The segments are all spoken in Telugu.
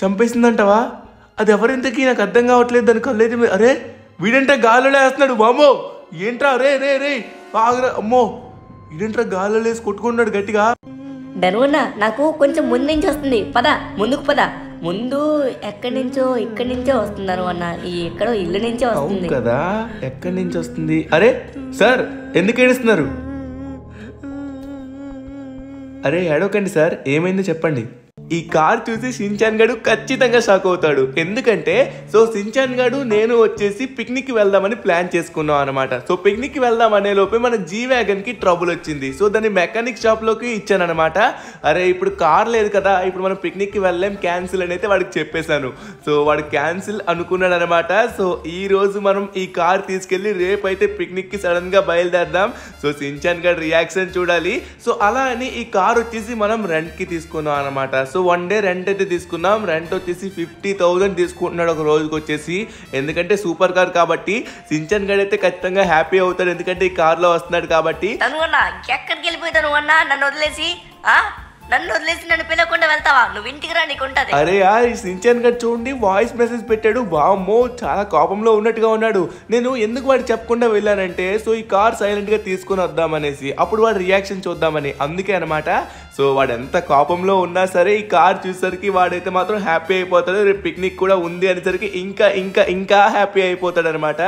చంపేసిందంటవా అది ఎవరింతకీ నాకు అర్థం కావట్లేదు దాని కళ్ళైతే అరే వీడంటే గాలిలో వేస్తున్నాడు బామో ఏంట్రా రే రే రే బాగా అమ్మో వీడంట్రా గాలిలో వేసి కొట్టుకున్నాడు గట్టిగా డనువన్న నాకు కొంచెం ముందు నుంచి వస్తుంది పద ముందుకు పద ముందు ఎక్కడి నుంచో ఇక్కడి నుంచో వస్తుంది అన్న ఈ ఎక్కడో ఇల్లు నుంచే వస్తుంది కదా ఎక్కడి నుంచి వస్తుంది అరే సార్ ఎందుకు ఏడుస్తున్నారు అరే ఏడవకండి సార్ ఏమైందో చెప్పండి ఈ కార్ చూసి సించాన్ గడు ఖచ్చితంగా షాక్ అవుతాడు ఎందుకంటే సో సించాన్ గడు నేను వచ్చేసి పిక్నిక్ వెళ్దామని ప్లాన్ చేసుకున్నాం అనమాట సో పిక్నిక్ వెళ్దాం అనే లోపే మన జీ వ్యాగన్ కి ట్రబుల్ వచ్చింది సో దాన్ని మెకానిక్ షాప్ ఇచ్చాను ఇచ్చానమాట అరే ఇప్పుడు కార్ లేదు కదా ఇప్పుడు మనం పిక్నిక్ కి వెళ్ళలేం క్యాన్సిల్ అని అయితే వాడికి చెప్పేశాను సో వాడు క్యాన్సిల్ అనుకున్నాడు అనమాట సో ఈ రోజు మనం ఈ కార్ తీసుకెళ్ళి రేపు అయితే పిక్నిక్ కి సడన్ గా బయలుదేరదాం సో సించాన్ గడ్ రియాక్షన్ చూడాలి సో అలా అని ఈ కార్ వచ్చేసి మనం రెంట్ కి తీసుకున్నాం అనమాట so so one day rent అయితే తీసుకున్నాం రెంట్ వచ్చేసి ఫిఫ్టీ థౌజండ్ తీసుకుంటున్నాడు ఒక రోజుకి వచ్చేసి ఎందుకంటే సూపర్ కార్ కాబట్టి సించన్ గడ్ అయితే ఖచ్చితంగా హ్యాపీ అవుతాడు ఎందుకంటే ఈ కార్లో వస్తున్నాడు కాబట్టి తను ఎక్కడికి నన్ను వదిలేసి నన్ను వదిలేసి నన్ను పిలవకుండా వెళ్తావా నువ్వు ఇంటికి రా నీకు ఉంటది అరే యా సించన్ గడ్ చూడండి వాయిస్ మెసేజ్ పెట్టాడు వామ్మో చాలా కోపంలో ఉన్నట్టుగా ఉన్నాడు నేను ఎందుకు వాడు చెప్పకుండా వెళ్ళానంటే సో ఈ కార్ సైలెంట్ గా తీసుకుని వద్దామనేసి అప్పుడు వాడు రియాక్షన్ చూద్దామని అందుకే అనమాట సో వాడు ఎంత కోపంలో ఉన్నా సరే ఈ కార్ చూసేసరికి వాడైతే మాత్రం హ్యాపీ అయిపోతాడు రేపు పిక్నిక్ కూడా ఉంది అనేసరికి ఇంకా ఇంకా ఇంకా హ్యాపీ అయిపోతాడు అనమాట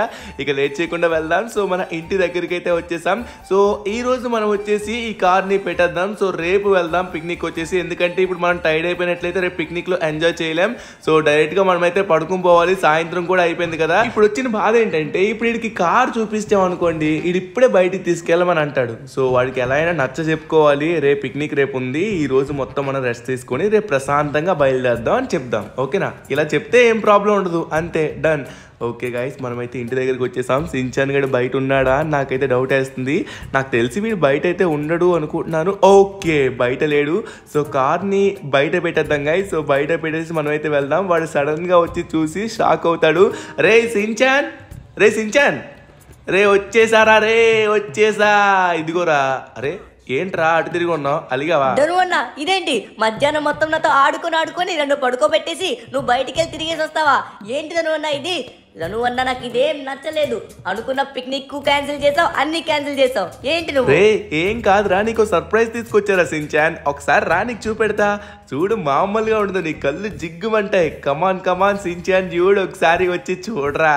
ఇక లేట్ చేయకుండా వెళ్దాం సో మన ఇంటి దగ్గరికి అయితే వచ్చేసాం సో ఈ రోజు మనం వచ్చేసి ఈ కార్ని పెట్టేద్దాం సో రేపు వెళ్దాం పిక్నిక్ వచ్చేసి ఎందుకంటే ఇప్పుడు మనం టైర్డ్ అయిపోయినట్లయితే రేపు పిక్నిక్లో ఎంజాయ్ చేయలేం సో డైరెక్ట్గా మనమైతే పడుకుని పోవాలి సాయంత్రం కూడా అయిపోయింది కదా ఇప్పుడు వచ్చిన బాధ ఏంటంటే ఇప్పుడు వీడికి కార్ చూపిస్తాం అనుకోండి ఇప్పుడే బయటికి తీసుకెళ్ళమని అంటాడు సో వాడికి ఎలా అయినా నచ్చ చెప్పుకోవాలి రేపు పిక్నిక్ రేపు ఉంది ఈ రోజు మొత్తం మనం రెస్ట్ తీసుకొని రేపు ప్రశాంతంగా బయలుదేరుదాం అని చెప్దాం ఓకేనా ఇలా చెప్తే ఏం ప్రాబ్లం ఉండదు అంతే డన్ ఓకే గాయస్ మనమైతే ఇంటి దగ్గరికి వచ్చేసాం సించాన్ గడి బయట ఉన్నాడా నాకైతే డౌట్ వేస్తుంది నాకు తెలిసి వీడు బయట అయితే ఉండడు అనుకుంటున్నాను ఓకే బయట లేడు సో కార్ని బయట పెట్టేద్దాం గాయ సో బయట పెట్టేసి మనమైతే వెళ్దాం వాడు సడన్గా వచ్చి చూసి షాక్ అవుతాడు రే సించాన్ రే సించాన్ రే వచ్చేసారా రే వచ్చేసా ఇదిగోరా అరే ఏంట్రా అటు తిరిగి ఉన్నావు అలిగావా అన్న ఇదేంటి మధ్యాహ్నం మొత్తం నాతో ఆడుకొని ఆడుకొని నన్ను పడుకోబెట్టేసి నువ్వు బయటికి వెళ్ళి తిరిగేసి వస్తావా ఏంటి అన్న ఇది అన్న నాకు ఇదేం నచ్చలేదు అనుకున్న పిక్నిక్ కు క్యాన్సిల్ చేసావు అన్ని క్యాన్సిల్ చేసావు ఏంటి నువ్వు ఏం ఏం రా నీకు సర్ప్రైజ్ తీసుకొచ్చారా సిన్చాన్ ఒకసారి రా నీకు చూపెడతా చూడు మామూలుగా ఉండదు నీ కళ్ళు జిగ్గుమంటాయి కమాన్ కమాన్ సించాన్ చూడు ఒకసారి వచ్చి చూడరా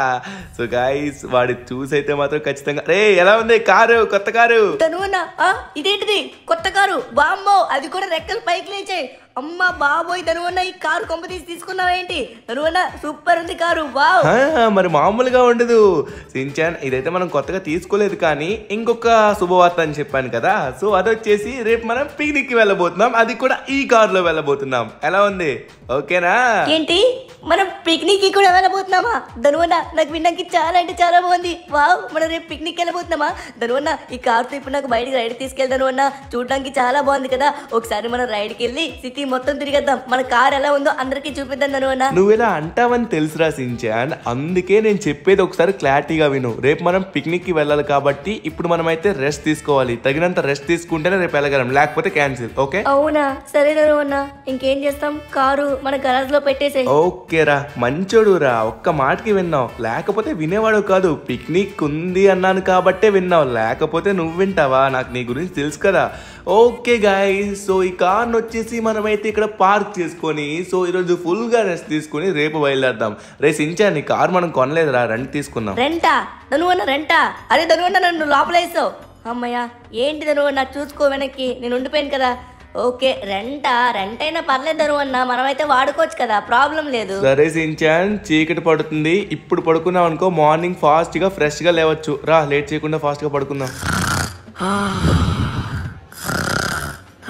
సో గాయస్ వాడి చూసైతే మాత్రం ఖచ్చితంగా రే ఎలా ఉంది కారు కొత్త కారు తను ఇదేంటిది కొత్త కారు బామ్మో అది కూడా రెక్కలు పైకి లేచాయి అమ్మ బాబోయ్ తనువన్న ఈ కారు కొంప తీసి తీసుకున్నావేంటి తనువన్న సూపర్ ఉంది కారు వావ్ మరి మామూలుగా ఉండదు సించాన్ ఇదైతే మనం కొత్తగా తీసుకోలేదు కానీ ఇంకొక శుభవార్త అని చెప్పాను కదా సో అది వచ్చేసి రేపు మనం పిక్నిక్ కి వెళ్ళబోతున్నాం అది కూడా ఈ కార్ లో వెళ్ళబోతున్నాం ఎలా ఉంది ఓకేనా ఏంటి మనం పిక్నిక్ కి కూడా వెళ్ళబోతున్నామా ధనువన్న నాకు వినడానికి చాలా అంటే చాలా బాగుంది వావ్ మనం రేపు పిక్నిక్ వెళ్ళబోతున్నామా ధనువన్న ఈ తో ఇప్పుడు నాకు బయటకి రైడ్ తీసుకెళ్తాను అన్న చూడడానికి చాలా బాగుంది కదా ఒకసారి మనం రైడ్కి వెళ్ళి సిటీ సిటీ మొత్తం తిరిగేద్దాం మన కార్ ఎలా ఉందో అందరికి చూపిద్దాం నన్ను నువ్వు ఎలా అంటావని తెలుసురా సించాన్ అందుకే నేను చెప్పేది ఒకసారి క్లారిటీగా విను రేపు మనం పిక్నిక్ కి వెళ్ళాలి కాబట్టి ఇప్పుడు మనం అయితే రెస్ట్ తీసుకోవాలి తగినంత రెస్ట్ తీసుకుంటేనే రేపు వెళ్ళగలం లేకపోతే క్యాన్సిల్ ఓకే అవునా సరే నన్ను ఇంకేం చేస్తాం కారు మన గరాజ్ లో పెట్టేసే ఓకే రా మంచోడు రా ఒక్క మాటకి విన్నావు లేకపోతే వినేవాడు కాదు పిక్నిక్ ఉంది అన్నాను కాబట్టే విన్నావు లేకపోతే నువ్వు వింటావా నాకు నీ గురించి తెలుసు కదా ఓకే గాయ్ సో ఈ కార్ వచ్చేసి మనం అయితే ఇక్కడ పార్క్ చేసుకొని సో ఈరోజు ఫుల్గా రెస్ట్ తీసుకుని రేపు బయలుదేరదాం రే సించా నీ కార్ మనం కొనలేదురా రెంట్ తీసుకుందాం రెంటా ధనువన్న రెంటా అరే ధనువన్న నన్ను లోపలేసావు అమ్మయ్యా ఏంటి ధనువన్న చూసుకో వెనక్కి నేను ఉండిపోయాను కదా ఓకే రెంట రెంట్ అయినా పర్లేదు అన్న మనమైతే వాడుకోవచ్చు కదా ప్రాబ్లం లేదు సరే సించాన్ చీకటి పడుతుంది ఇప్పుడు పడుకున్నాం అనుకో మార్నింగ్ ఫాస్ట్ గా ఫ్రెష్ గా లేవచ్చు రా లేట్ చేయకుండా ఫాస్ట్ గా పడుకుందాం ah.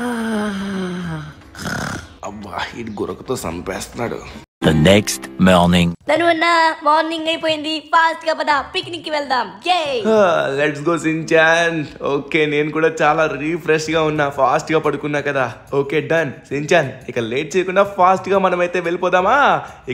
Ah. ఈ గురకతో చంపేస్తున్నాడు The next morning. ధనువన్న మార్నింగ్ అయిపోయింది ఫాస్ట్ గా పద పిక్నిక్ కి వెళ్దాం యే లెట్స్ గో సించాన్ ఓకే నేను కూడా చాలా రీఫ్రెష్ గా ఉన్నా ఫాస్ట్ గా పడుకున్నా కదా ఓకే డన్ సించాన్ ఇక లేట్ చేయకుండా ఫాస్ట్ గా మనం అయితే వెళ్ళిపోదామా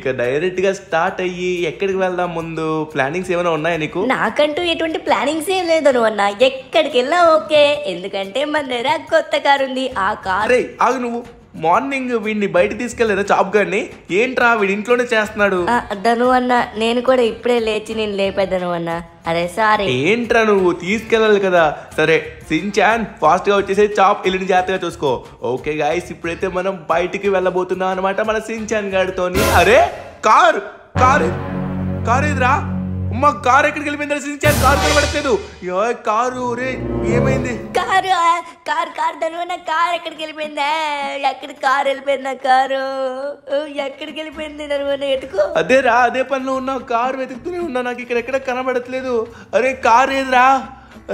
ఇక డైరెక్ట్ గా స్టార్ట్ అయ్యి ఎక్కడికి వెళ్దాం ముందు ప్లానింగ్స్ ఏమైనా ఉన్నాయా నీకు నాకంటూ ఎటువంటి ప్లానింగ్స్ ఏం లేదు ధనువన్న ఎక్కడికి వెళ్ళా ఓకే ఎందుకంటే మన దగ్గర కొత్త కారు ఉంది ఆ కారు ఆగు నువ్వు మార్నింగ్ వీడిని బయట తీసుకెళ్లేదా చాప్ గారిని ఏంట్రా వీడి ఇంట్లోనే చేస్తున్నాడు ధను అన్న నేను కూడా ఇప్పుడే లేచి నేను లేపేదను అన్న అరే సారీ ఏంట్రా నువ్వు తీసుకెళ్ళాలి కదా సరే సించాన్ ఫాస్ట్ గా వచ్చేసి చాప్ ఇల్లుని జాగ్రత్తగా చూసుకో ఓకే గాయస్ ఇప్పుడైతే మనం బయటికి వెళ్ళబోతున్నాం అనమాట మన చాన్ గారితో అరే కార్ కారు కారు ఇదిరా అమ్మ కారు ఎక్కడికి వెళ్ళిపోయింది దర్శించారు కారు కనబడట్లేదు కారు రే ఏమైంది కారు కారు కారు తెలివైన కారు ఎక్కడికి వెళ్ళిపోయిందా ఎక్కడ కారు వెళ్ళిపోయిందా కారు ఎక్కడికి వెళ్ళిపోయింది దాని ఎటుకో అదే రా అదే పనిలో ఉన్నా కారు వెతుకుతూనే ఉన్నా నాకు ఇక్కడ ఎక్కడ కనబడట్లేదు అరే కారు ఏదిరా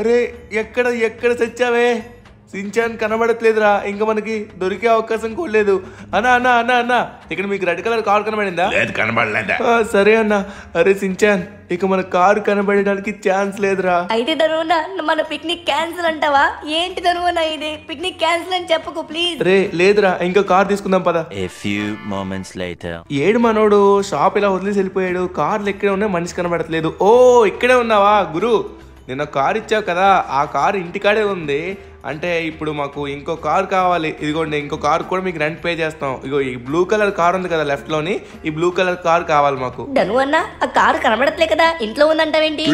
అరే ఎక్కడ ఎక్కడ తెచ్చావే సించాన్ కనబడట్లేదురా ఇంకా మనకి దొరికే అవకాశం కూడా లేదు అన్నా అన్నా అన్నా అన్నా ఇక్కడ మీకు రెడ్ కలర్ కార్ కనబడిందా లేదు కనబడలేదు సరే అన్న అరే సించాన్ ఇక మన కారు కనబడడానికి ఛాన్స్ లేదురా అయితే ధనువునా మన పిక్నిక్ క్యాన్సిల్ అంటావా ఏంటి తరువాత ఇది పిక్నిక్ క్యాన్సిల్ అని చెప్పకు ప్లీజ్ రే లేదురా ఇంకా కార్ తీసుకుందాం పద ఫ్యూ మోమెంట్స్ later ఏడు మనోడు షాప్ ఇలా వదిలేసి వెళ్ళిపోయాడు కార్లు ఎక్కడే ఉన్నాయి మనిషి కనబడట్లేదు ఓ ఇక్కడే ఉన్నావా గురు నిన్న కార్ ఇచ్చావు కదా ఆ కార్ ఇంటికాడే ఉంది అంటే ఇప్పుడు మాకు ఇంకో కార్ కావాలి ఇదిగోండి ఇంకో కార్ కూడా మీకు రెంట్ పే చేస్తాం ఇగో ఈ బ్లూ కలర్ కార్ ఉంది కదా లెఫ్ట్ లోని ఈ బ్లూ కలర్ కార్ కావాలి మాకు అన్న ఆ కార్ కనబడట్లే కదా ఇంట్లో ఉందంటావేంటి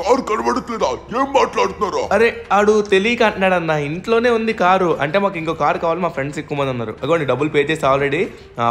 కారు కనబడట్లేదా ఏం మాట్లాడుతున్నారా అరే ఆడు తెలియక అంటున్నాడు అన్న ఇంట్లోనే ఉంది కారు అంటే మాకు ఇంకో కారు కావాలి మా ఫ్రెండ్స్ ఎక్కువ మంది అన్నారు అగోండి డబ్బులు పే చేసి ఆల్రెడీ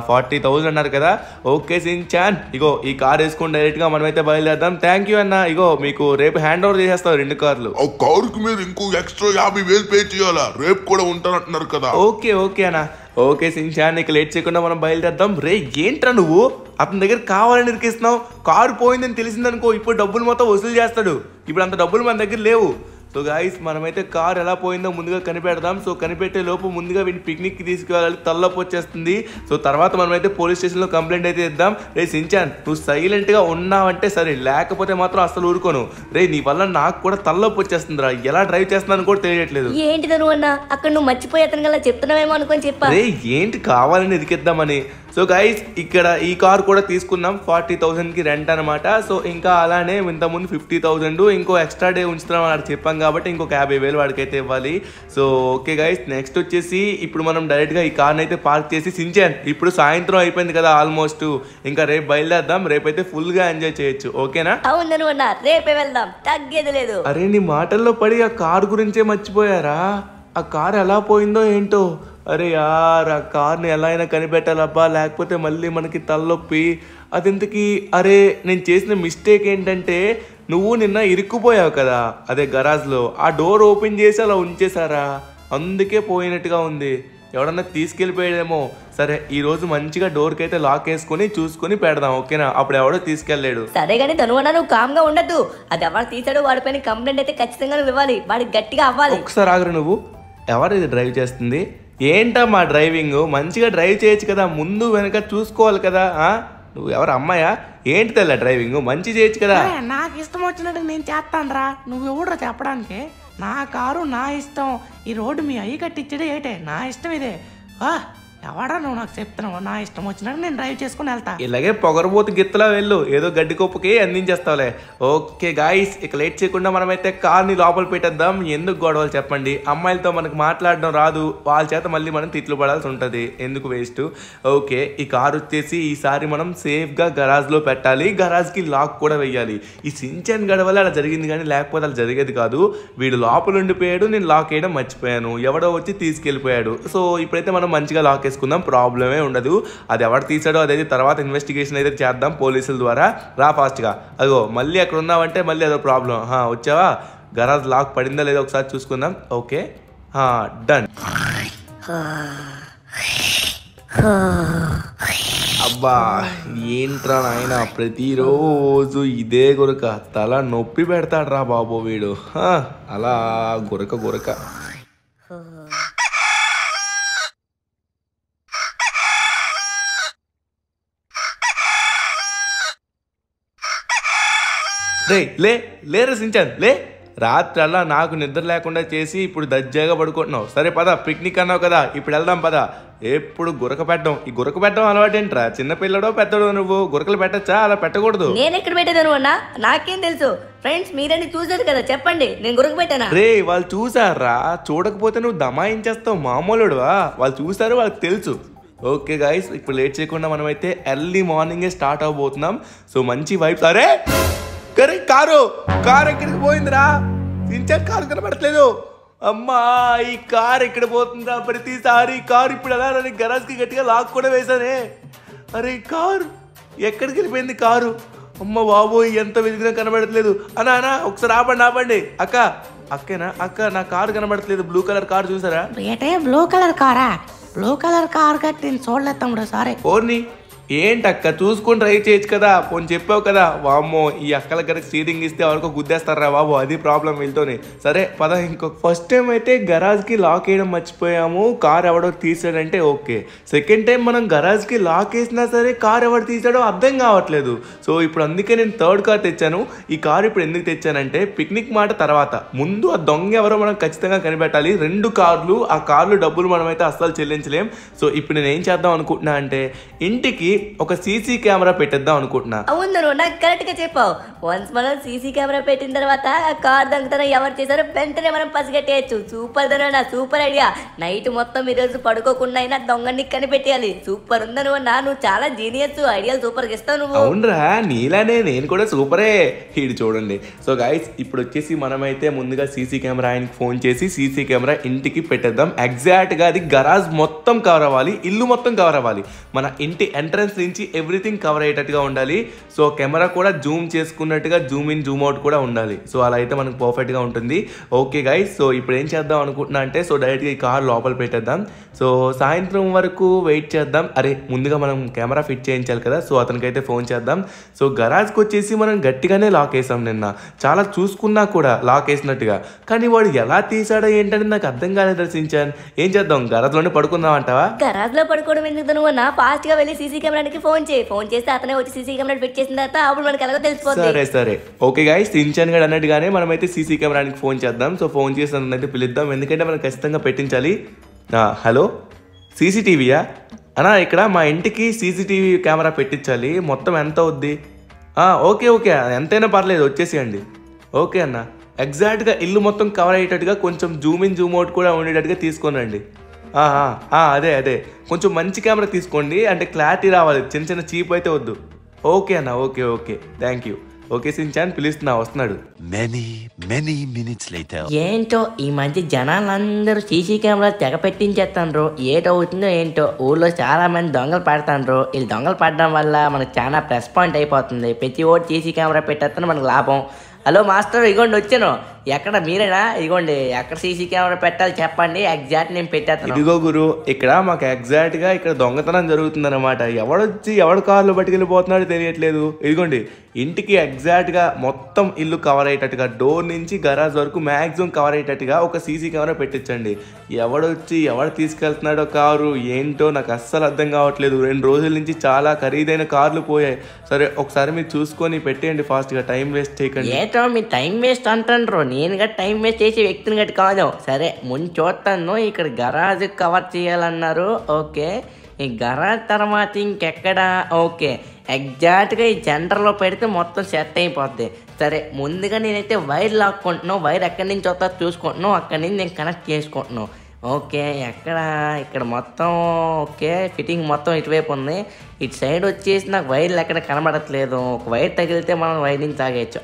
ఫార్టీ థౌసండ్ అన్నారు కదా ఓకే చాన్ ఇగో ఈ కార్ వేసుకుని డైరెక్ట్ గా మనమైతే బయలుదేరదాం థ్యాంక్ యూ అన్న ఇగో మీకు రేపు హ్యాండ్ ఓవర్ చేసేస్తావు రెండు కార్లు కార్ కారుకి మీరు ఇంకో ఎక్స్ట్రా యాభై వేలు పే చేయాలా రేపు కూడా ఉంటారంటున్నారు కదా ఓకే ఓకే అన్న ఓకే సింషా నీకు లేట్ చేయకుండా మనం బయలుదేద్దాం రే ఏంట్రా నువ్వు అతని దగ్గర కావాలని ఇరికిస్తున్నావు కారు పోయిందని తెలిసిందనుకో ఇప్పుడు డబ్బులు మొత్తం వసూలు చేస్తాడు ఇప్పుడు అంత డబ్బులు మన దగ్గర లేవు సో గాయస్ మనమైతే కార్ ఎలా పోయిందో ముందుగా కనిపెడదాం సో కనిపెట్టే లోపు ముందుగా వీడిని పిక్నిక్ తీసుకెళ్ళాలి తల్లపు వచ్చేస్తుంది సో తర్వాత మనమైతే పోలీస్ స్టేషన్లో కంప్లైంట్ అయితే ఇద్దాం రే సించాన్ నువ్వు సైలెంట్గా ఉన్నావంటే సరే లేకపోతే మాత్రం అసలు ఊరుకోను రే నీ వల్ల నాకు కూడా తల్లపు వచ్చేస్తుందిరా ఎలా డ్రైవ్ చేస్తున్నాను కూడా తెలియట్లేదు ఏంటి అన్న అక్కడ నువ్వు మర్చిపోయి అతను చెప్తున్నావేమో అనుకొని చెప్పా రే ఏంటి కావాలని ఎదికిద్దామని సో గైస్ ఇక్కడ ఈ కార్ కూడా తీసుకున్నాం ఫార్టీ థౌజండ్కి రెంట్ అనమాట సో ఇంకా అలానే ఇంతకుముందు ఫిఫ్టీ థౌజండ్ ఇంకో ఎక్స్ట్రా డే ఉంచుతున్నాం అని చెప్పాం కాబట్టి ఇంకొక యాభై వేలు వాడికైతే ఇవ్వాలి సో ఓకే గైస్ నెక్స్ట్ వచ్చేసి ఇప్పుడు మనం డైరెక్ట్గా ఈ కార్ని అయితే పార్క్ చేసి సించాను ఇప్పుడు సాయంత్రం అయిపోయింది కదా ఆల్మోస్ట్ ఇంకా రేపు బయలుదేరదాం రేపైతే ఫుల్గా ఎంజాయ్ చేయొచ్చు ఓకేనా రేపే వెళ్దాం తగ్గేది లేదు అరే నీ మాటల్లో పడి ఆ కార్ గురించే మర్చిపోయారా ఆ కార్ ఎలా పోయిందో ఏంటో అరే యార్ ఆ కార్ని ఎలా అయినా కనిపెట్టాలబ్బా లేకపోతే మళ్ళీ మనకి తలనొప్పి అదింతకి అరే నేను చేసిన మిస్టేక్ ఏంటంటే నువ్వు నిన్న ఇరుక్కుపోయావు కదా అదే గరాజ్లో ఆ డోర్ ఓపెన్ చేసి అలా ఉంచేశారా అందుకే పోయినట్టుగా ఉంది ఎవడన్నా తీసుకెళ్ళిపోయాడేమో సరే ఈ రోజు మంచిగా డోర్ అయితే లాక్ వేసుకుని చూసుకుని పెడదాం ఓకేనా అప్పుడు ఎవడో తీసుకెళ్లేడు సరే గానీ తను అన్నా నువ్వు కామ్ గా ఉండద్దు అది ఎవరు తీసాడు పైన కంప్లైంట్ అయితే ఖచ్చితంగా నువ్వు ఇవ్వాలి వాడికి గట్టిగా అవ్వాలి ఒకసారి ఆగరు నువ్వు ఎవరు ఇది డ్రైవ్ చేస్తుంది ఏంటమ్మా డ్రైవింగ్ మంచిగా డ్రైవ్ చేయొచ్చు కదా ముందు వెనక చూసుకోవాలి కదా నువ్వు ఎవరు అమ్మాయా ఏంటి తెల్ల డ్రైవింగ్ మంచి చేయొచ్చు కదా నాకు ఇష్టం వచ్చినట్టు నేను చేస్తాను రా నువ్వు ఎవడరా చెప్పడానికి నా కారు నా ఇష్టం ఈ రోడ్డు మీ అయ్యి కట్టించడే ఏటే నా ఇష్టం ఇదే ఎవడా నువ్వు నాకు చెప్తున్నావు నా ఇష్టం వచ్చినాక నేను డ్రైవ్ చేసుకుని వెళ్తా ఇలాగే పొగరబోతు గిత్తలా వెళ్ళు ఏదో గడ్డి కొప్పుకి అందించేస్తావులే ఓకే గాయస్ ఇక లేట్ చేయకుండా మనమైతే కార్ని లోపల పెట్టేద్దాం ఎందుకు గొడవలు చెప్పండి అమ్మాయిలతో మనకు మాట్లాడడం రాదు వాళ్ళ చేత మళ్ళీ మనం తిట్లు పడాల్సి ఉంటుంది ఎందుకు వేస్ట్ ఓకే ఈ కారు వచ్చేసి ఈసారి మనం సేఫ్గా గరాజ్లో పెట్టాలి గరాజ్కి లాక్ కూడా వెయ్యాలి ఈ సించన్ గడవల అలా జరిగింది కానీ లేకపోతే అలా జరిగేది కాదు వీడు లోపల ఉండిపోయాడు నేను లాక్ వేయడం మర్చిపోయాను ఎవడో వచ్చి తీసుకెళ్ళిపోయాడు సో ఇప్పుడైతే మనం మంచిగా లాక్ చేసుకుందాం ప్రాబ్లమే ఉండదు అది ఎవరు తీసాడో అదైతే తర్వాత ఇన్వెస్టిగేషన్ అయితే చేద్దాం పోలీసుల ద్వారా రా ఫాస్ట్గా అదిగో మళ్ళీ అక్కడ ఉన్నావంటే మళ్ళీ అదో ప్రాబ్లం వచ్చావా గరాజ్ లాక్ పడిందా లేదా ఒకసారి చూసుకుందాం ఓకే డన్ అబ్బా ఏంట్రా నాయన ప్రతిరోజు ఇదే గురక తల నొప్పి రా బాబు వీడు అలా గురక గురక రే లే లే రే సించాన్ లే రాత్రల్లా నాకు నిద్ర లేకుండా చేసి ఇప్పుడు దజ్జాగా పడుకుంటున్నావు సరే పద పిక్నిక్ అన్నావు కదా ఇప్పుడు వెళ్దాం పద ఎప్పుడు గురక పెట్టడం ఈ గురక పెట్టడం ఏంట్రా చిన్న పిల్లడో పెద్దడు నువ్వు గురకలు పెట్టచ్చా అలా పెట్టకూడదు నేను ఎక్కడ పెట్టేదను అన్నా నాకేం తెలుసు ఫ్రెండ్స్ మీరని చూసారు కదా చెప్పండి నేను గురక పెట్టానా రే వాళ్ళు చూసారా చూడకపోతే నువ్వు దమాయించేస్తావు మామూలుడు వాళ్ళు చూసారు వాళ్ళకి తెలుసు ఓకే గాయస్ ఇప్పుడు లేట్ చేయకుండా మనమైతే ఎర్లీ మార్నింగే స్టార్ట్ అవబోతున్నాం సో మంచి వైఫ్ అరే కరే కారు కారు ఎక్కడికి పోయిందిరా సించా కారు కనబడట్లేదు అమ్మా ఈ కారు ఎక్కడ పోతుందా ప్రతిసారి కారు ఇప్పుడు ఎలా నేను గరాజ్కి గట్టిగా లాక్ కూడా వేశానే అరే కారు ఎక్కడికి వెళ్ళిపోయింది కారు అమ్మ బాబోయ్ ఎంత వెతికినా కనబడట్లేదు అనా అనా ఒకసారి ఆపండి ఆపండి అక్క అక్కేనా అక్క నా కారు కనబడట్లేదు బ్లూ కలర్ కారు చూసారా ఏటే బ్లూ కలర్ కారా బ్లూ కలర్ కార్ కట్టి నేను చూడలేదు తమ్ముడు సారీ ఓర్ని ఏంటి అక్క చూసుకొని ట్రై చేయొచ్చు కదా ఫోన్ చెప్పావు కదా వామ్మో ఈ అక్కల గరకు స్టీరింగ్ ఇస్తే వరకు గుద్దేస్తారా బాబు అది ప్రాబ్లం వీళ్ళతోనే సరే పద ఇంకో ఫస్ట్ టైం అయితే గరాజ్కి లాక్ వేయడం మర్చిపోయాము కార్ ఎవడో తీసాడంటే ఓకే సెకండ్ టైం మనం గరాజ్కి లాక్ వేసినా సరే కార్ ఎవరు తీసాడో అర్థం కావట్లేదు సో ఇప్పుడు అందుకే నేను థర్డ్ కార్ తెచ్చాను ఈ కార్ ఇప్పుడు ఎందుకు తెచ్చానంటే పిక్నిక్ మాట తర్వాత ముందు ఆ దొంగ ఎవరో మనం ఖచ్చితంగా కనిపెట్టాలి రెండు కార్లు ఆ కార్లు డబ్బులు మనమైతే అస్సలు చెల్లించలేం సో ఇప్పుడు నేను ఏం చేద్దాం అనుకుంటున్నా అంటే ఇంటికి ఒక సీసీ కెమెరా పెట్టేద్దాం అనుకుంటున్నా అవును నాకు కరెక్ట్ గా చెప్పావు వన్స్ మనం సీసీ కెమెరా పెట్టిన తర్వాత కార్ దంగతనం ఎవరు చేశారో వెంటనే మనం పసిగట్టేయచ్చు సూపర్ ధన సూపర్ ఐడియా నైట్ మొత్తం ఈ రోజు పడుకోకుండా అయినా దొంగని కనిపెట్టేయాలి సూపర్ ఉందను నువ్వు నా నువ్వు చాలా జీనియస్ ఐడియాలు సూపర్ గా ఇస్తావు నువ్వు అవునరా నీలానే నేను కూడా సూపరే ఇది చూడండి సో గైస్ ఇప్పుడు వచ్చేసి మనమైతే ముందుగా సీసీ కెమెరా ఆయనకి ఫోన్ చేసి సీసీ కెమెరా ఇంటికి పెట్టేద్దాం ఎగ్జాక్ట్ గా అది గరాజ్ మొత్తం కవర్ అవ్వాలి ఇల్లు మొత్తం కవర్ అవ్వాలి మన ఇంటి ఎంట్రెన్స్ ఎంట్రన్స్ నుంచి ఎవ్రీథింగ్ కవర్ అయ్యేటట్టుగా ఉండాలి సో కెమెరా కూడా జూమ్ చేసుకున్నట్టుగా జూమ్ ఇన్ జూమ్ అవుట్ కూడా ఉండాలి సో అలా అయితే మనకు పర్ఫెక్ట్గా ఉంటుంది ఓకే గైస్ సో ఇప్పుడు ఏం చేద్దాం అనుకుంటున్నా అంటే సో డైరెక్ట్గా ఈ కార్ లోపల పెట్టేద్దాం సో సాయంత్రం వరకు వెయిట్ చేద్దాం అరే ముందుగా మనం కెమెరా ఫిట్ చేయించాలి కదా సో అతనికైతే ఫోన్ చేద్దాం సో గరాజ్కి వచ్చేసి మనం గట్టిగానే లాక్ వేసాం నిన్న చాలా చూసుకున్నా కూడా లాక్ వేసినట్టుగా కానీ వాడు ఎలా తీసాడో ఏంటని నాకు అర్థం కాలేదు దర్శించాను ఏం చేద్దాం గరాజ్ లోనే పడుకుందాం అంటావా లో పడుకోవడం ఎందుకు నువ్వు నా వెళ్ళి సీసీ కెమెరానికి ఫోన్ చేయి ఫోన్ చేస్తే అతనే వచ్చి సీసీ కెమెరా ఫిట్ చేసిన తర్వాత అప్పుడు మనకి ఎలాగో తెలిసిపోతుంది సరే సరే ఓకే గాయస్ తించాను గడ్ అన్నట్టుగానే మనం అయితే సీసీ కెమెరానికి ఫోన్ చేద్దాం సో ఫోన్ చేసి అయితే పిలుద్దాం ఎందుకంటే మనం ఖచ్చితంగా పెట్టించాలి హలో సీసీటీవీయా అన్నా ఇక్కడ మా ఇంటికి సీసీటీవీ కెమెరా పెట్టించాలి మొత్తం ఎంత అవుద్ది ఓకే ఓకే ఎంతైనా పర్లేదు వచ్చేసేయండి ఓకే అన్న ఎగ్జాక్ట్గా ఇల్లు మొత్తం కవర్ అయ్యేటట్టుగా కొంచెం జూమ్ ఇన్ జూమ్ అవుట్ కూడా ఉండేటట్టుగా తీసుకోనండి అదే అదే కొంచెం మంచి కెమెరా తీసుకోండి అంటే క్లారిటీ రావాలి చిన్న చిన్న చీప్ అయితే వద్దు ఓకే అన్న okay okay thank you okay Shinchan పిలుస్తున్నా వస్తున్నాడు మెనీ మెనీ మినిట్స్ లేటర్ ఏంటో ఈ మధ్య జనాలందరూ సీసీ కెమెరా తెగ పెట్టించేస్తాండ్రు ఏటవుతుందో ఏంటో ఊళ్ళో చాలా మంది దొంగలు పడతాండ్రు ఈ దొంగలు పడడం వల్ల మనకు చాలా ప్లస్ పాయింట్ అయిపోతుంది ప్రతి ఓటు సీసీ కెమెరా పెట్టేస్తాను మనకు లాభం హలో మాస్టర్ ఇగోండి వచ్చాను ఎక్కడ మీరేనా ఇదిగోండి ఎక్కడ సీసీ కెమెరా పెట్టాలి చెప్పండి ఎగ్జాక్ట్ నేను పెట్టేస్తాను ఇదిగో గురు ఇక్కడ మాకు ఎగ్జాక్ట్ గా ఇక్కడ దొంగతనం జరుగుతుంది అనమాట ఎవడొచ్చి ఎవడు కార్లు పట్టుకెళ్ళిపోతున్నాడో తెలియట్లేదు ఇదిగోండి ఇంటికి ఎగ్జాక్ట్ గా మొత్తం ఇల్లు కవర్ అయ్యేటట్టుగా డోర్ నుంచి గరాజ్ వరకు మ్యాక్సిమం కవర్ అయ్యేటట్టుగా ఒక సీసీ కెమెరా పెట్టించండి ఎవడొచ్చి ఎవడు తీసుకెళ్తున్నాడో కారు ఏంటో నాకు అస్సలు అర్థం కావట్లేదు రెండు రోజుల నుంచి చాలా ఖరీదైన కార్లు పోయాయి సరే ఒకసారి మీరు చూసుకొని పెట్టేయండి ఫాస్ట్గా టైం వేస్ట్ చేయకండి ఏటో మీ టైం వేస్ట్ అంటారు నేను గట్ టైం వేస్ట్ చేసే వ్యక్తిని గట్టి కాదు సరే ముందు చూస్తాను ఇక్కడ గరాజ్ కవర్ చేయాలన్నారు ఓకే ఈ గరాజ్ తర్వాత ఇంకెక్కడ ఓకే ఎగ్జాక్ట్గా ఈ జెండర్లో పెడితే మొత్తం సెట్ అయిపోద్ది సరే ముందుగా నేనైతే వైర్ లాక్కుంటున్నాను వైర్ ఎక్కడి నుంచి వస్తా చూసుకుంటున్నాను అక్కడి నుంచి నేను కనెక్ట్ చేసుకుంటున్నాను ఓకే ఎక్కడ ఇక్కడ మొత్తం ఓకే ఫిట్టింగ్ మొత్తం ఇటువైపు ఉంది ఇటు సైడ్ వచ్చేసి నాకు వైర్లు ఎక్కడ కనబడట్లేదు ఒక వైర్ తగిలితే మనం వైర్ నుంచి తాగేయచ్చు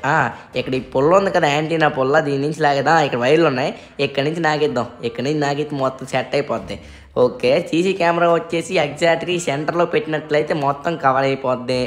ఇక్కడ ఈ పొల్ల ఉంది కదా యాంటీనా పొల్ల దీని నుంచి లాగేదా ఇక్కడ వైర్లు ఉన్నాయి ఇక్కడ నుంచి నాగేద్దాం ఇక్కడ నుంచి నాగైతే మొత్తం సెట్ అయిపోద్ది ఓకే సీసీ కెమెరా వచ్చేసి ఎగ్జాక్ట్లీ సెంటర్లో పెట్టినట్లయితే మొత్తం కవర్ అయిపోద్ది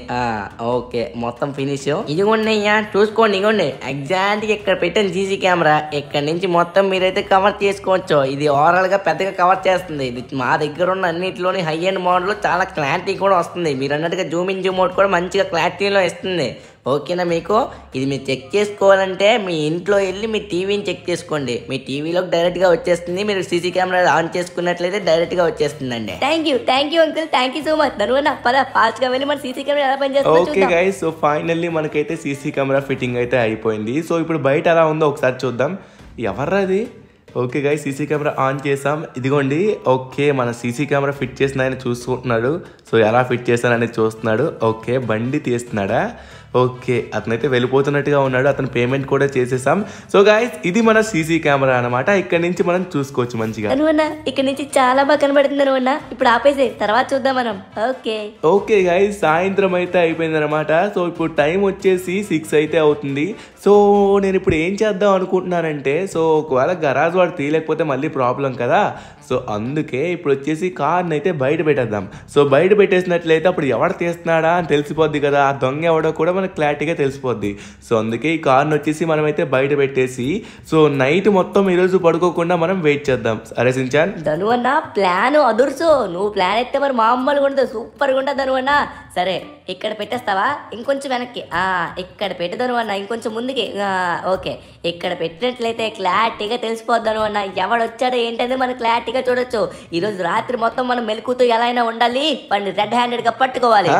ఓకే మొత్తం ఫినిష్ ఇదిగోండి అయ్యా చూసుకోండి ఇగోండి ఎగ్జాక్ట్గా ఇక్కడ పెట్టాను సీసీ కెమెరా ఇక్కడ నుంచి మొత్తం మీరైతే కవర్ చేసుకోవచ్చు ఇది ఓవరాల్గా పెద్దగా కవర్ చేస్తుంది ఇది మా దగ్గర ఉన్న అన్నింటిలోని హై అండ్ మోడల్ చాలా క్లారిటీ కూడా వస్తుంది మీరు అన్నట్టుగా జూమ్ ఇన్ జూమ్ అవుట్ కూడా మంచిగా క్లారిటీలో ఇస్తుంది ఓకేనా మీకు ఇది మీరు చెక్ చేసుకోవాలంటే మీ ఇంట్లో వెళ్ళి మీ టీవీని చెక్ చేసుకోండి మీ టీవీలోకి డైరెక్ట్గా వచ్చేస్తుంది మీరు సీసీ కెమెరా ఆన్ చేసుకున్నట్లయితే డైరెక్ట్గా వచ్చేస్తుంది అండి thank you thank you uncle thank you so much నన్ను పద ఫాస్ట్గా వెళ్ళి మన సీసీ కెమెరా ఎలా పనిచేస్తుంది ఓకే గైస్ సో ఫైనల్లీ మనకైతే సీసీ కెమెరా ఫిట్టింగ్ అయితే అయిపోయింది సో ఇప్పుడు బయట ఎలా ఉందో ఒకసారి చూద్దాం ఎవర్రది okay guy CC camera on చేసాం ఇదిగోండి ఓకే మన సీసీ కెమెరా ఫిట్ చేసిన ఆయన చూసుకుంటున్నాడు సో ఎలా ఫిట్ చేశాననేది చూస్తున్నాడు ఓకే బండి తీస్తున్నాడా ఓకే అతనైతే వెళ్ళిపోతున్నట్టుగా ఉన్నాడు అతను పేమెంట్ కూడా చేసేసాం సో గాయస్ ఇది మన సీసీ కెమెరా అనమాట ఇక్కడ నుంచి మనం చూసుకోవచ్చు మంచిగా ఇక్కడ నుంచి చాలా బాగా కనబడుతుంది ఇప్పుడు ఆపేసే తర్వాత చూద్దాం మనం ఓకే ఓకే గాయస్ సాయంత్రం అయితే అయిపోయింది అనమాట సో ఇప్పుడు టైం వచ్చేసి సిక్స్ అయితే అవుతుంది సో నేను ఇప్పుడు ఏం చేద్దాం అనుకుంటున్నానంటే సో ఒకవేళ గరాజ్ వాడు తీయలేకపోతే మళ్ళీ ప్రాబ్లం కదా సో అందుకే ఇప్పుడు వచ్చేసి కార్ని అయితే బయట పెట్టేద్దాం సో బయట పెట్టేసినట్లయితే అప్పుడు ఎవడు తీస్తున్నాడా అని తెలిసిపోద్ది కదా ఆ దొంగ ఎవడో కూడా మనకు క్లారిటీగా తెలిసిపోద్ది సో అందుకే ఈ కార్ని వచ్చేసి మనమైతే బయట పెట్టేసి సో నైట్ మొత్తం ఈరోజు పడుకోకుండా మనం వెయిట్ చేద్దాం అరే సించాన్ ధనువన్న ప్లాన్ అదుర్సు నువ్వు ప్లాన్ అయితే మరి మా అమ్మలు కూడా సూపర్గా ఉంటుంది ధనువన్న సరే ఇక్కడ పెట్టేస్తావా ఇంకొంచెం వెనక్కి ఇక్కడ పెట్టదను అన్న ఇంకొంచెం ముందుకి ఓకే ఇక్కడ పెట్టినట్లయితే క్లారిటీగా తెలిసిపోద్దాను అన్న ఎవడొచ్చాడో ఏంటనేది మనం క్లారిటీగా చూడొచ్చు ఈరోజు రాత్రి మొత్తం మనం మెలుకుతూ ఎలా అయినా ఉండాలి వాడిని రెడ్ గా పట్టుకోవాలి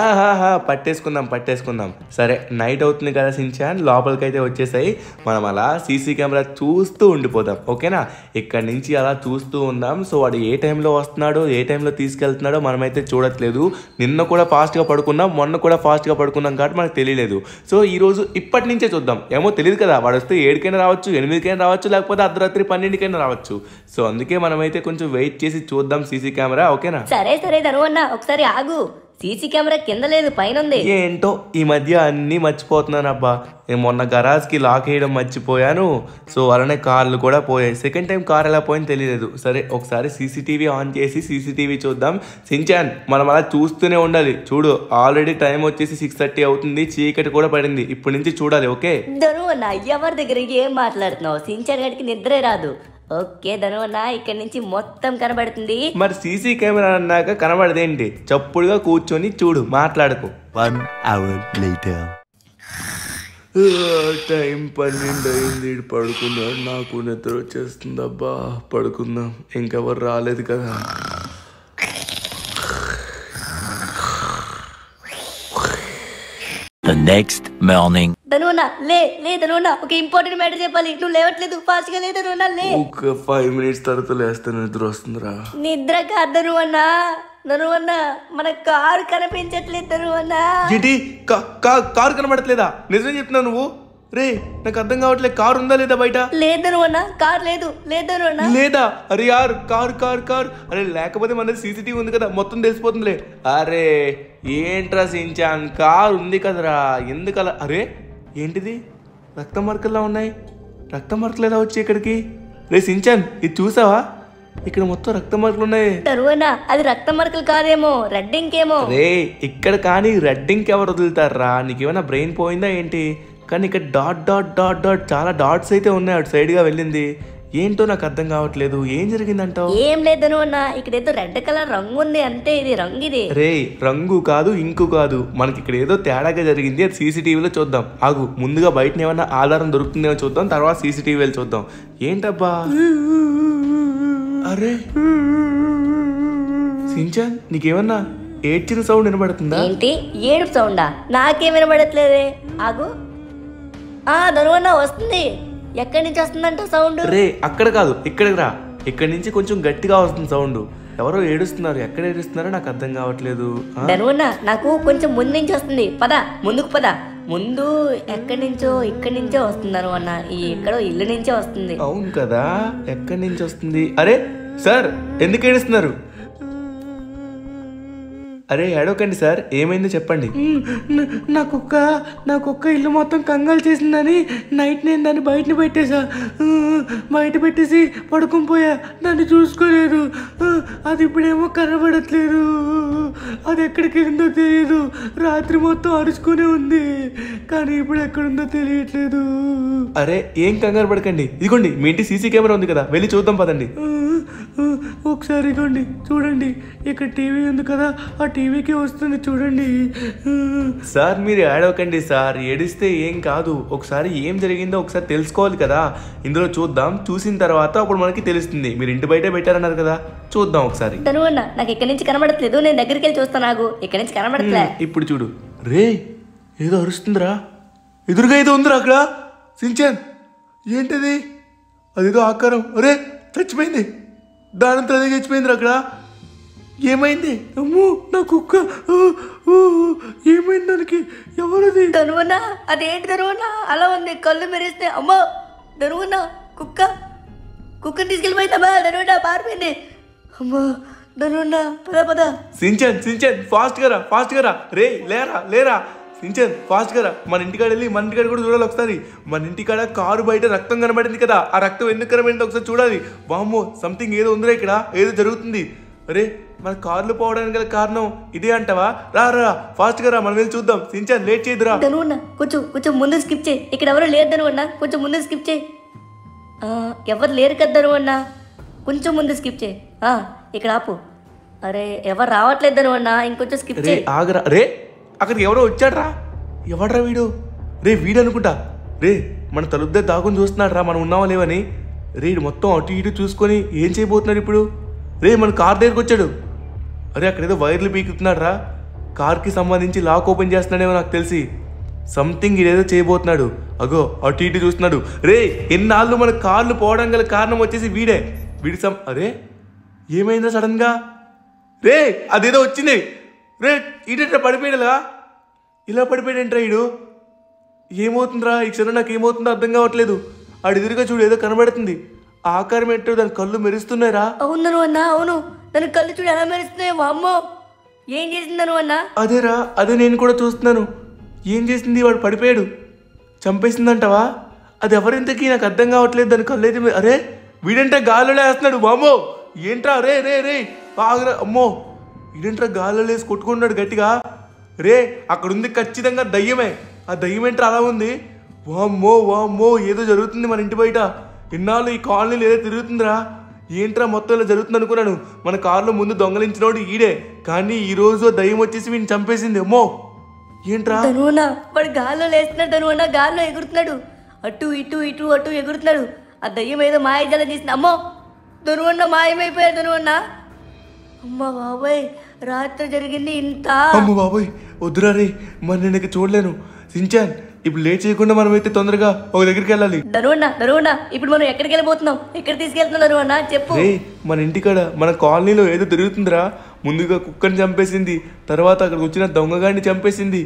పట్టేసుకుందాం పట్టేసుకుందాం సరే నైట్ అవుతుంది కదా సించాన్ లోపలికి అయితే వచ్చేసాయి మనం అలా సీసీ కెమెరా చూస్తూ ఉండిపోదాం ఓకేనా ఇక్కడ నుంచి అలా చూస్తూ ఉందాం సో వాడు ఏ టైంలో వస్తున్నాడో ఏ టైంలో తీసుకెళ్తున్నాడో మనమైతే చూడట్లేదు నిన్న కూడా ఫాస్ట్గా పడుకున్నాం మొన్న మొన్న కూడా ఫాస్ట్గా పడుకున్నాం కాబట్టి మనకు తెలియలేదు సో ఈరోజు ఇప్పటి నుంచే చూద్దాం ఏమో తెలియదు కదా వాడు వస్తే ఏడుకైనా రావచ్చు ఎనిమిదికైనా రావచ్చు లేకపోతే అర్ధరాత్రి పన్నెండుకైనా రావచ్చు సో అందుకే మనమైతే కొంచెం వెయిట్ చేసి చూద్దాం సీసీ కెమెరా ఓకేనా సరే సరే ధను ఒకసారి ఆగు సీసీ కెమెరా కింద లేదు పైన ఉంది ఏంటో ఈ మధ్య అన్ని మర్చిపోతున్నాను అబ్బా నేను మొన్న గరాజ్కి లాక్ వేయడం మర్చిపోయాను సో అలానే కార్లు కూడా పోయాయి సెకండ్ టైం కార్ ఎలా పోయింది తెలియలేదు సరే ఒకసారి సీసీటీవీ ఆన్ చేసి సీసీటీవీ చూద్దాం సించాన్ మనం అలా చూస్తూనే ఉండాలి చూడు ఆల్రెడీ టైం వచ్చేసి సిక్స్ థర్టీ అవుతుంది చీకటి కూడా పడింది ఇప్పటి నుంచి చూడాలి ఓకే ధను నా అయ్యవారి దగ్గర ఏం మాట్లాడుతున్నావు సించాన్ గడికి నిద్రే రాదు ఓకే ధనువన్నా ఇక్కడ నుంచి మొత్తం కనబడుతుంది మరి సీసీ కెమెరా అన్నాక కనబడదేంటి చప్పుడుగా కూర్చొని చూడు మాట్లాడుకో వన్ అవర్ లేటర్ టైం పన్నెండు అయింది పడుకున్నాడు నాకు నిద్ర వచ్చేస్తుందబ్బా పడుకుందాం ఇంకెవరు రాలేదు కదా ద నెక్స్ట్ మార్నింగ్ ధనునా లే లే ధనునా ఒక ఇంపార్టెంట్ మ్యాటర్ చెప్పాలి నువ్వు లేవట్లేదు ఫాస్ట్ గా లేదు ధనునా లే ఒక ఫైవ్ మినిట్స్ తర్వాత లేస్తే నిద్ర వస్తుందిరా నిద్ర కాదు ధనువన్న ధనువన్న మన కారు కనిపించట్లేదు ధనువన్న ఏంటి కా- కా- కారు కనబడట్లేదా నిజం చెప్తున్నా నువ్వు రే నాకు అర్థం కావట్లేదు కార్ ఉందా లేదా బయట లేదా అరే యార్ కార్ కార్ కార్ అరే లేకపోతే మన సీసీటీవీ ఉంది కదా మొత్తం తెలిసిపోతుందిలే అరే ఏంట్రా సించాన్ కార్ ఉంది కదరా ఎందుకు అరే ఏంటిది రక్త మార్కల్లా ఉన్నాయి రక్త మార్కులు ఎలా వచ్చాయి ఇక్కడికి రే సించాన్ ఇది చూసావా ఇక్కడ మొత్తం రక్త మార్కులు ఉన్నాయి అది రక్త మార్కులు కాదేమో రెడ్డింగ్ ఏమో రే ఇక్కడ కానీ రెడ్డింగ్ ఎవరు వదులుతారా నీకేమైనా బ్రెయిన్ పోయిందా ఏంటి కానీ ఇక్కడ డాట్ డాట్ డాట్ డాట్ చాలా డాట్స్ అయితే ఉన్నాయి అటు సైడ్గా వెళ్ళింది ఏంటో నాకు అర్థం కావట్లేదు ఏం జరిగిందంటావు ఏం లేదను అన్న ఇక్కడ ఏదో రెడ్ కలర్ రంగు ఉంది అంతే ఇది రంగు ఇది రే రంగు కాదు ఇంకు కాదు మనకి ఇక్కడ ఏదో తేడాగా జరిగింది అది సీసీటీవీలో చూద్దాం ఆగు ముందుగా బయట ఏమన్నా ఆధారం దొరుకుతుందేమో చూద్దాం తర్వాత సీసీటీవీలో చూద్దాం ఏంటబ్బా అరే సించాన్ నీకేమన్నా ఏడ్చిన సౌండ్ వినబడుతుందా ఏంటి ఏడుపు సౌండా నాకేం వినబడట్లేదే ఆగు ఆ ననువన్న వస్తుంది ఎక్కడి నుంచి వస్తుందంట సౌండ్ రే అక్కడ కాదు ఇక్కడికి రా ఇక్కడి నుంచి కొంచెం గట్టిగా వస్తుంది సౌండ్ ఎవరో ఏడుస్తున్నారు ఎక్కడ ఏడుస్తున్నారో నాకు అర్థం కావట్లేదు ననువన్న నాకు కొంచెం ముందు నుంచి వస్తుంది పద ముందుకు పద ముందు ఎక్కడి నుంచో ఇక్కడి నుంచే వస్తున్నారు అన్న ఈ ఎక్కడో ఇల్లు నుంచే వస్తుంది అవును కదా ఎక్కడి నుంచి వస్తుంది అరే సార్ ఎందుకు ఏడుస్తున్నారు అరే ఏడోకండి సార్ ఏమైందో చెప్పండి నా కుక్క నా కుక్క ఇల్లు మొత్తం కంగాలు చేసిందని నైట్ నేను దాన్ని బయటని పెట్టేశా బయట పెట్టేసి పడుకుని పోయా దాన్ని చూసుకోలేదు అది ఇప్పుడేమో కనబడట్లేదు అది ఎక్కడికి వెళ్ళిందో తెలియదు రాత్రి మొత్తం అరుచుకునే ఉంది కానీ ఇప్పుడు ఎక్కడుందో తెలియట్లేదు అరే ఏం కంగారు పడకండి ఇదిగోండి మీ ఇంటి సీసీ కెమెరా ఉంది కదా వెళ్ళి చూద్దాం పదండి ఒకసారి ఇగోండి చూడండి ఇక్కడ టీవీ ఉంది కదా ఆ టీవీకి వస్తుంది చూడండి సార్ మీరు ఏడవకండి సార్ ఏడిస్తే ఏం కాదు ఒకసారి ఏం జరిగిందో ఒకసారి తెలుసుకోవాలి కదా ఇందులో చూద్దాం చూసిన తర్వాత అప్పుడు మనకి తెలుస్తుంది మీరు ఇంటి బయట పెట్టారన్నారు కదా చూద్దాం ఒకసారి నాకు ఇక్కడ నుంచి కనబడట్లేదు నేను దగ్గరికి వెళ్ళి చూస్తాను నాకు ఇక్కడ నుంచి కనబడట్లే ఇప్పుడు చూడు రే ఏదో అరుస్తుందిరా ఎదురుగా ఏదో ఉందిరా అక్కడ సించాన్ ఏంటిది అదేదో ఆకారం అరే చచ్చిపోయింది దానంతా అదే చచ్చిపోయింది అక్కడ ఏమైంది అమ్మో నా కుక్క ఏమైంది దానికి ఎవరది ధనువనా అదేంటి ధనువనా అలా ఉంది కళ్ళు మెరిస్తే అమ్మో ధనువనా కుక్క కుక్కని తీసుకెళ్ళిపోయిందమ్మా ధనువనా పారిపోయింది అమ్మో ధనువనా పద పద సించన్ సించన్ ఫాస్ట్గా రా ఫాస్ట్గా రా రే లేరా లేరా ఇంచేన్ ఫాస్ట్ కదా మన ఇంటికాడ వెళ్ళి మన ఇంటికాడ కూడా చూడాలి ఒకసారి మన ఇంటికాడ కారు బయట రక్తం కనబడింది కదా ఆ రక్తం ఎందుకు కనబడింది ఒకసారి చూడాలి బామ్మో సంథింగ్ ఏదో ఉందిరా ఇక్కడ ఏదో జరుగుతుంది అరే మన కార్లు పోవడానికి గల కారణం ఇదే అంటావా రా రా ఫాస్ట్ గా రా మనం వెళ్ళి చూద్దాం సించా లేట్ చేయదురా ధనువన్న కొంచెం కొంచెం ముందు స్కిప్ చేయి ఇక్కడ ఎవరు లేరు ధనువన్న కొంచెం ముందు స్కిప్ చేయి ఎవరు లేరు కదా ధనువన్న కొంచెం ముందు స్కిప్ చేయి ఇక్కడ ఆపు అరే ఎవరు రావట్లేదు ధనువన్న ఇంకొంచెం స్కిప్ చేయి ఆగరా రే అక్కడికి ఎవరో వచ్చాడ్రా ఎవడ్రా వీడు రే వీడు అనుకుంటా రే మన తలుద్దే దాగుని చూస్తున్నాడు రా మనం ఉన్నావా లేవని రే మొత్తం అటు ఇటు చూసుకొని ఏం చేయబోతున్నాడు ఇప్పుడు రే మన కార్ దగ్గరికి వచ్చాడు అరే అక్కడేదో వైర్లు పీకుతున్నాడు రా కార్కి సంబంధించి లాక్ ఓపెన్ చేస్తున్నాడేమో నాకు తెలిసి సంథింగ్ ఇదేదో చేయబోతున్నాడు అగో అటు ఇటు చూస్తున్నాడు రే ఎన్నాళ్ళు మన కార్లు పోవడం గల కారణం వచ్చేసి వీడే వీడి సం అరే ఏమైందా సడన్గా రే అదేదో వచ్చింది రే ఇటు పడిపోయాడుగా ఇలా పడిపోయాడంట్రా ఇడు ఏమవుతుందిరా ఈ క్షణం నాకు ఏమవుతుందో అర్థం కావట్లేదు ఆడు ఎదురుగా చూడు ఏదో కనబడుతుంది ఆకారం ఏంటో దాని కళ్ళు మెరుస్తున్నాయిరా అవును అన్న అవును దాని కళ్ళు చూడు ఎలా మెరుస్తున్నాయి అమ్మో ఏం చేసిందను అన్న అదేరా అదే నేను కూడా చూస్తున్నాను ఏం చేసింది వాడు పడిపోయాడు చంపేసిందంటవా అది ఎవరింతకీ నాకు అర్థం కావట్లేదు దాని కళ్ళు అయితే అరే వీడంటే గాలిలో వేస్తున్నాడు బామో ఏంట్రా రే రే రే బాగా అమ్మో వీడంట్రా గాలిలో వేసి కొట్టుకున్నాడు గట్టిగా రే అక్కడుంది ఖచ్చితంగా దయ్యమే ఆ దయ్యం ఏంటి అలా ఉంది వామ్మో వామ్మో ఏదో జరుగుతుంది మన ఇంటి బయట ఇన్నాళ్ళు ఈ కాలనీలు ఏదో తిరుగుతుందిరా ఏంట్రా మొత్తం ఇలా జరుగుతుంది అనుకున్నాను మన కారులో ముందు దొంగలించినోడు ఈడే కానీ ఈ రోజు దయ్యం వచ్చేసి వీని చంపేసింది అమ్మో ఏంట్రా వాడు గాల్లో లేస్తున్నాడు ధనువునా గాల్లో ఎగురుతున్నాడు అటు ఇటు ఇటు అటు ఎగురుతున్నాడు ఆ దయ్యం ఏదో మాయజాలం చేసింది అమ్మో దొరువన్న మాయమైపోయాడు దొరువన్న అమ్మ బాబాయ్ రాత్రి జరిగింది ఇంత అమ్మ బాబోయ్ వద్దురా రే మరి నేను ఇక చూడలేను సించాన్ ఇప్పుడు లేట్ చేయకుండా మనం అయితే తొందరగా ఒక దగ్గరికి వెళ్ళాలి నరువన్న నరువన్న ఇప్పుడు మనం ఎక్కడికి వెళ్ళిపోతున్నాం ఎక్కడ తీసుకెళ్తున్నాం నరువన్న చెప్పు మన ఇంటికాడ మన కాలనీలో ఏదో తిరుగుతుందిరా ముందుగా కుక్కని చంపేసింది తర్వాత అక్కడికి వచ్చిన దొంగగాడిని చంపేసింది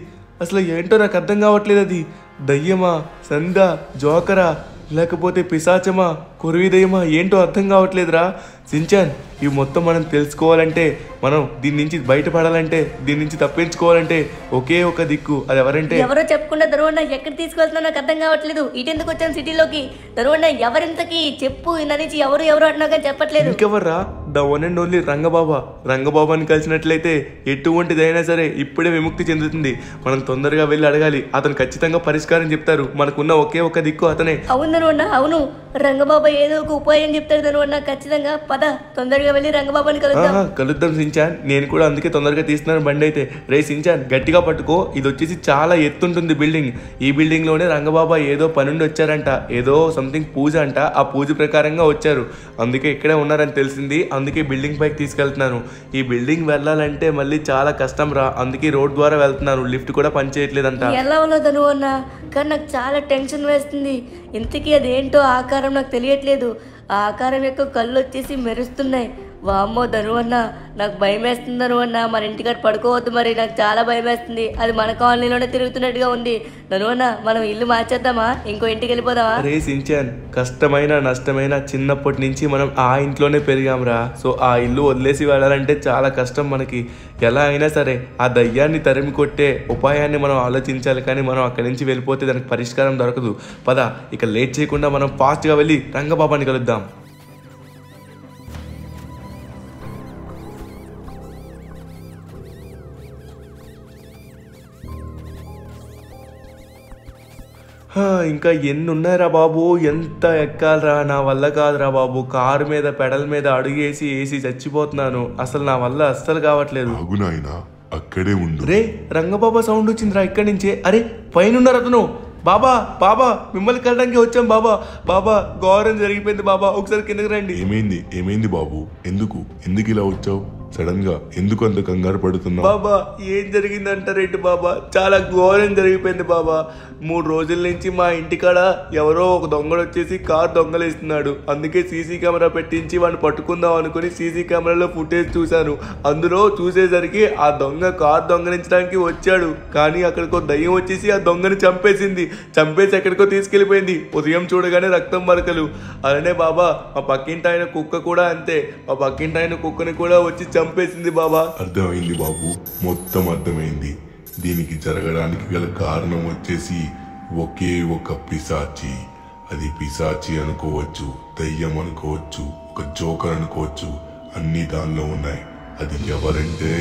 అసలు ఏంటో నాకు అర్థం కావట్లేదు అది దయ్యమా సందా జోకరా లేకపోతే పిశాచమా కురువి దయ్యమా ఏంటో అర్థం కావట్లేదురా సించాన్ ఇవి మొత్తం మనం తెలుసుకోవాలంటే మనం దీని నుంచి బయటపడాలంటే దీని నుంచి తప్పించుకోవాలంటే ఒకే ఒక దిక్కు అది ఎవరంటే ఎవరో చెప్పకుండా దరువన్న ఎక్కడ తీసుకెళ్తున్నా నాకు అర్థం కావట్లేదు ఇటెందుకు వచ్చాను సిటీలోకి దరువన్న ఎవరింతకి చెప్పు ఇంత ఎవరు ఎవరు అంటున్నా కానీ చెప్పట్లేదు ఇంకెవర్రా the one and only Rangababa రంగబాబాని కలిసినట్లయితే ఎటువంటిదైనా సరే ఇప్పుడే విముక్తి చెందుతుంది మనం తొందరగా వెళ్ళి అడగాలి అతను ఖచ్చితంగా పరిష్కారం చెప్తారు మనకున్న ఒకే ఒక దిక్కు అతనే అవును అవుననువన్న అవును రంగబాబా ఏదో ఒక ఉపాయం చెప్తారు దానివన్న ఖచ్చితంగా పద తొందరగా వెళ్ళి రంగబాబాని కలుద్దాం కలుద్దాం సించాన్ నేను కూడా అందుకే తొందరగా తీస్తున్నాను బండి అయితే రే సించాన్ గట్టిగా పట్టుకో ఇది వచ్చేసి చాలా ఎత్తుంటుంది బిల్డింగ్ ఈ బిల్డింగ్లోనే రంగబాబా ఏదో పనుండి వచ్చారంట ఏదో సంథింగ్ పూజ అంట ఆ పూజ ప్రకారంగా వచ్చారు అందుకే ఇక్కడే ఉన్నారని తెలిసింది అందుకే బిల్డింగ్ పైకి తీసుకెళ్తున్నాను ఈ బిల్డింగ్ వెళ్ళాలంటే మళ్ళీ చాలా కష్టం రా అందుకే రోడ్ ద్వారా వెళ్తున్నాను లిఫ్ట్ కూడా పనిచేయట్లేదంట చేయట్లేదు ఉన్నది కానీ నాకు చాలా టెన్షన్ వేస్తుంది ఇంతకీ అదేంటో ఆకారం నాకు తెలియట్లేదు ఆకారం యొక్క కళ్ళు వచ్చేసి మెరుస్తున్నాయి వామ్మో ధనువన్న నాకు భయం వేస్తుంది ధనువన్న మన ఇంటికాడ పడుకోవద్దు మరి నాకు చాలా భయం వేస్తుంది అది మన కాలనీలోనే తిరుగుతున్నట్టుగా ఉంది ధనువన్న మనం ఇల్లు మార్చేద్దామా ఇంకో ఇంటికి వెళ్ళిపోదామా రే సించాన్ కష్టమైన నష్టమైన చిన్నప్పటి నుంచి మనం ఆ ఇంట్లోనే పెరిగాంరా సో ఆ ఇల్లు వదిలేసి వెళ్ళాలంటే చాలా కష్టం మనకి ఎలా అయినా సరే ఆ దయ్యాన్ని తరిమి కొట్టే ఉపాయాన్ని మనం ఆలోచించాలి కానీ మనం అక్కడి నుంచి వెళ్ళిపోతే దానికి పరిష్కారం దొరకదు పద ఇక లేట్ చేయకుండా మనం ఫాస్ట్గా వెళ్ళి రంగబాబాని కలుద్దాం ఇంకా ఎన్ని ఉన్నాయిరా బాబు ఎంత ఎక్కాలరా నా వల్ల కాదురా బాబు కారు మీద పెడల మీద అడుగేసి వేసి చచ్చిపోతున్నాను అసలు నా వల్ల అస్సలు కావట్లేదు అక్కడే ఉండు రే రంగబాబా సౌండ్ వచ్చిందిరా ఇక్కడి నుంచే అరే పైన అతను బాబా బాబా మిమ్మల్ని కలడానికి వచ్చాం బాబా బాబా గౌరవం జరిగిపోయింది బాబా ఒకసారి కిందకి రండి ఏమైంది ఏమైంది బాబు ఎందుకు ఎందుకు ఇలా వచ్చావు సడన్ గా ఎందుకు అంత కంగారు పడుతున్నా బాబా ఏం జరిగిందంటారేంటి బాబా చాలా ఘోరం జరిగిపోయింది బాబా మూడు రోజుల నుంచి మా ఇంటికాడ ఎవరో ఒక దొంగడు వచ్చేసి కార్ దొంగలేస్తున్నాడు అందుకే సీసీ కెమెరా పెట్టించి వాడిని పట్టుకుందాం అనుకుని సీసీ కెమెరాలో ఫుటేజ్ చూశాను అందులో చూసేసరికి ఆ దొంగ కార్ దొంగలించడానికి వచ్చాడు కానీ అక్కడికో దయ్యం వచ్చేసి ఆ దొంగని చంపేసింది చంపేసి ఎక్కడికో తీసుకెళ్ళిపోయింది ఉదయం చూడగానే రక్తం మరకలు అలానే బాబా మా పక్కింటి ఆయన కుక్క కూడా అంతే మా పక్కింటి ఆయన కుక్కని కూడా వచ్చి చంప చంపేసింది బాబా అర్థమైంది బాబు మొత్తం అర్థమైంది దీనికి జరగడానికి గల కారణం వచ్చేసి ఒకే ఒక పిశాచి అది పిశాచి అనుకోవచ్చు దయ్యం అనుకోవచ్చు ఒక జోకర్ అనుకోవచ్చు అన్ని దానిలో ఉన్నాయి అది ఎవరంటే